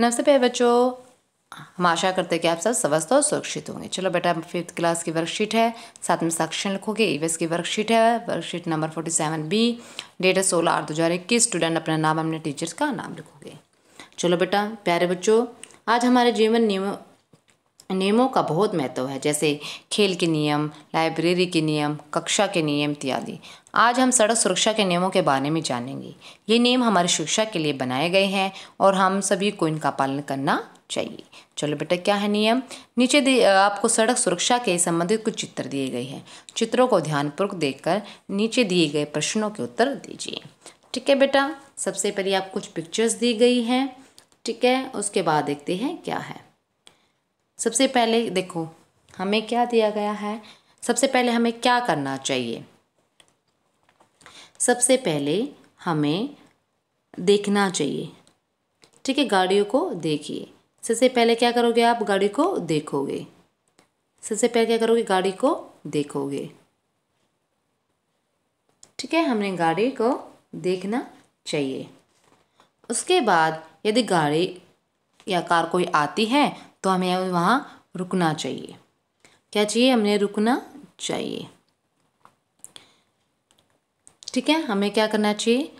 नमस्ते प्यारे बच्चों हम आशा करते हैं कि आप सब स्वस्थ और सुरक्षित होंगे चलो बेटा फिफ्थ क्लास की वर्कशीट है साथ में सेक्शन लिखोगे ईवीएस e की वर्कशीट है worksheet number forty seven B date है सोलह आठ दो हज़ार इक्कीस स्टूडेंट अपना नाम अपने टीचर्स का नाम लिखोगे चलो बेटा प्यारे बच्चों आज हमारे जीवन नियम नियमों का बहुत महत्व है जैसे खेल के नियम लाइब्रेरी के नियम कक्षा के नियम इत्यादि आज हम सड़क सुरक्षा के नियमों के बारे में जानेंगे ये नियम हमारे शिक्षा के लिए बनाए गए हैं और हम सभी को इनका पालन करना चाहिए चलो बेटा क्या है नियम नीचे आपको सड़क सुरक्षा के संबंधित कुछ चित्र दिए गए हैं चित्रों को ध्यानपूर्वक देखकर नीचे दिए गए प्रश्नों के उत्तर दीजिए ठीक है बेटा सबसे पहले आप कुछ पिक्चर्स दी गई हैं ठीक है उसके बाद देखते हैं क्या है सबसे पहले देखो हमें क्या दिया गया है सबसे पहले हमें क्या करना चाहिए सबसे पहले हमें देखना चाहिए ठीक है गाड़ियों को देखिए सबसे पहले क्या करोगे आप गाड़ी को देखोगे सबसे पहले क्या करोगे गाड़ी को देखोगे ठीक है हमने गाड़ी को देखना चाहिए उसके बाद यदि गाड़ी या कार कोई आती है तो हमें वहाँ रुकना चाहिए क्या चाहिए हमने रुकना चाहिए ठीक है हमें क्या करना चाहिए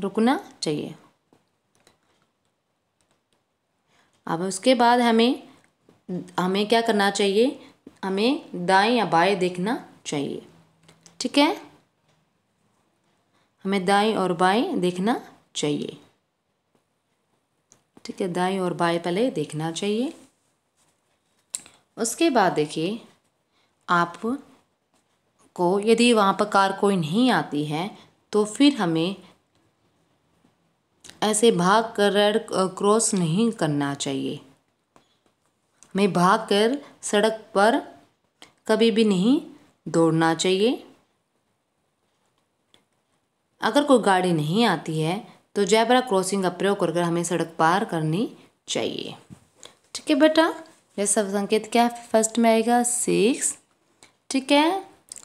रुकना चाहिए अब उसके बाद हमें हमें क्या करना चाहिए हमें दाएं या बाएं देखना चाहिए ठीक है हमें दाएं और बाएं देखना चाहिए ठीक है दाएं और बाएं पहले देखना चाहिए उसके बाद देखिए आप को यदि वहाँ पर कार कोई नहीं आती है तो फिर हमें ऐसे भाग कर रेड क्रॉस नहीं करना चाहिए हमें भाग कर सड़क पर कभी भी नहीं दौड़ना चाहिए अगर कोई गाड़ी नहीं आती है तो जयपरा क्रॉसिंग का प्रयोग कर कर हमें सड़क पार करनी चाहिए ठीक है बेटा सब संकेत क्या है फर्स्ट में आएगा सिक्स ठीक है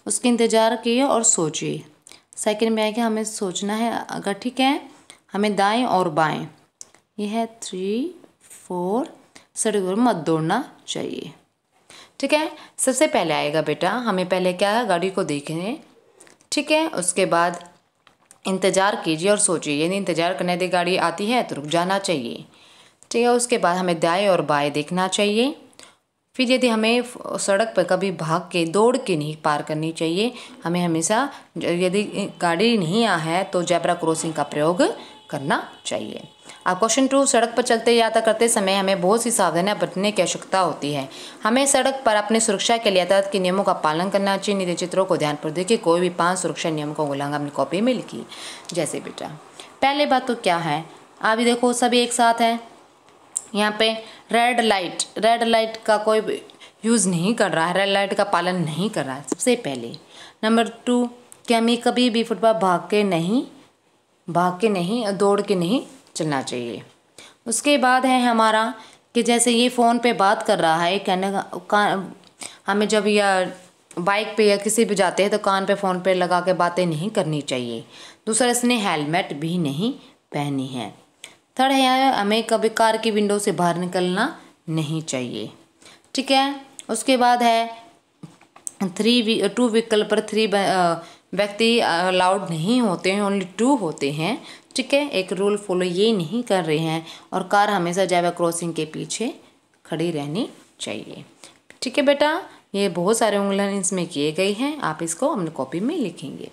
उसके इंतज़ार किए और सोचिए सेकंड में आएगा हमें सोचना है अगर ठीक है हमें दाएं और बाएं यह है थ्री फोर सड़क पर मत दौड़ना चाहिए ठीक है सबसे पहले आएगा बेटा हमें पहले क्या है गाड़ी को देखने ठीक है उसके बाद इंतज़ार कीजिए और सोचिए यदि इंतज़ार करने दी गाड़ी आती है तो रुक जाना चाहिए ठीक है उसके बाद हमें दाएँ और बाएँ देखना चाहिए फिर यदि हमें सड़क पर कभी भाग के दौड़ के नहीं पार करनी चाहिए हमें हमेशा यदि गाड़ी नहीं आ है तो जैबरा क्रॉसिंग का प्रयोग करना चाहिए अब क्वेश्चन टू सड़क पर चलते यात्रा करते समय हमें बहुत सी सावधानियां बरतने की आवश्यकता होती है हमें सड़क पर अपनी सुरक्षा के लिए यातायात के नियमों का पालन करना चाहिए निजी चित्रों को ध्यान पर देखिए कोई भी पांच सुरक्षा नियमों का उल्लंघन अपनी कॉपी में लिखी जैसे बेटा पहले बात तो क्या है आप देखो सभी एक साथ हैं यहाँ पे रेड लाइट रेड लाइट का कोई यूज़ नहीं कर रहा है रेड लाइट का पालन नहीं कर रहा है सबसे पहले नंबर टू कि हमें कभी भी फुटपाथ भाग के नहीं भाग के नहीं दौड़ के नहीं चलना चाहिए उसके बाद है हमारा कि जैसे ये फ़ोन पे बात कर रहा है कहने का हमें जब या बाइक पे या किसी पे जाते हैं तो कान पे फ़ोन पे लगा के बातें नहीं करनी चाहिए दूसरा इसने हेलमेट भी नहीं पहनी है थर्ड है हमें कभी कार की विंडो से बाहर निकलना नहीं चाहिए ठीक है उसके बाद है थ्री टू व्हीकल पर थ्री व्यक्ति अलाउड नहीं होते हैं ओनली टू होते हैं ठीक है एक रूल फॉलो ये नहीं कर रहे हैं और कार हमेशा जावा क्रॉसिंग के पीछे खड़ी रहनी चाहिए ठीक है बेटा ये बहुत सारे उंगलन इसमें किए गए हैं आप इसको अपने कॉपी में लिखेंगे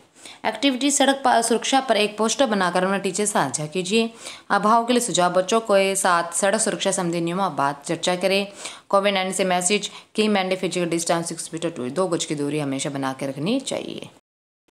एक्टिविटी सड़क सुरक्षा पर एक पोस्टर बनाकर अपना टीचर साझा कीजिए अभाव के लिए सुझाव बच्चों के साथ सड़क सुरक्षा संबंधी नियमों बात चर्चा करें कोविड नाइन्टीन से मैसेज की मैंने physical distance six metre two दो गज की दूरी हमेशा बना के रखनी चाहिए